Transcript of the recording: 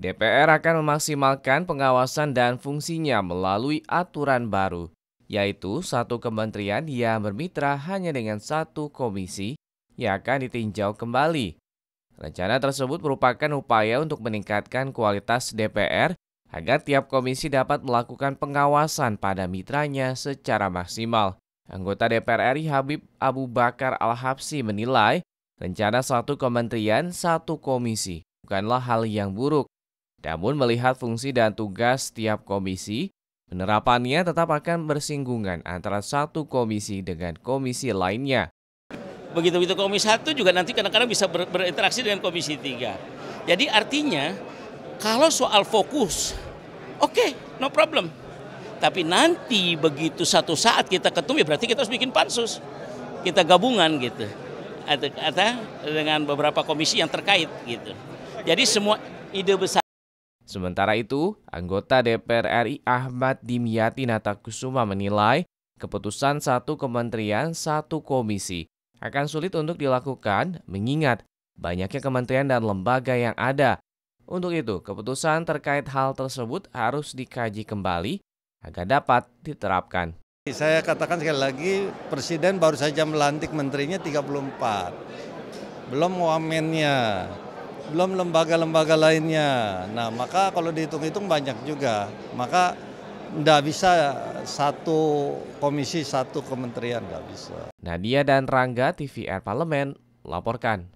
DPR akan memaksimalkan pengawasan dan fungsinya melalui aturan baru, yaitu satu kementerian yang bermitra hanya dengan satu komisi yang akan ditinjau kembali. Rencana tersebut merupakan upaya untuk meningkatkan kualitas DPR agar tiap komisi dapat melakukan pengawasan pada mitranya secara maksimal. Anggota DPR RI Habib Abu Bakar Al-Habsi menilai rencana satu kementerian, satu komisi bukanlah hal yang buruk namun melihat fungsi dan tugas setiap komisi, penerapannya tetap akan bersinggungan antara satu komisi dengan komisi lainnya. Begitu-begitu komisi satu juga nanti kadang-kadang bisa ber berinteraksi dengan komisi tiga. Jadi artinya kalau soal fokus, oke, okay, no problem. Tapi nanti begitu satu saat kita ketemu ya berarti kita harus bikin pansus. Kita gabungan gitu. Atau, atau dengan beberapa komisi yang terkait gitu. Jadi semua ide besar Sementara itu, anggota DPR RI Ahmad Dimyati Natakusuma menilai keputusan satu kementerian, satu komisi akan sulit untuk dilakukan mengingat banyaknya kementerian dan lembaga yang ada. Untuk itu, keputusan terkait hal tersebut harus dikaji kembali agar dapat diterapkan. Saya katakan sekali lagi, Presiden baru saja melantik menterinya 34. Belum wamennya belum lembaga-lembaga lainnya. Nah, maka kalau dihitung-hitung banyak juga. Maka tidak bisa satu komisi, satu kementerian, tidak bisa. Nadia dan Rangga, TVR Parlemen, laporkan.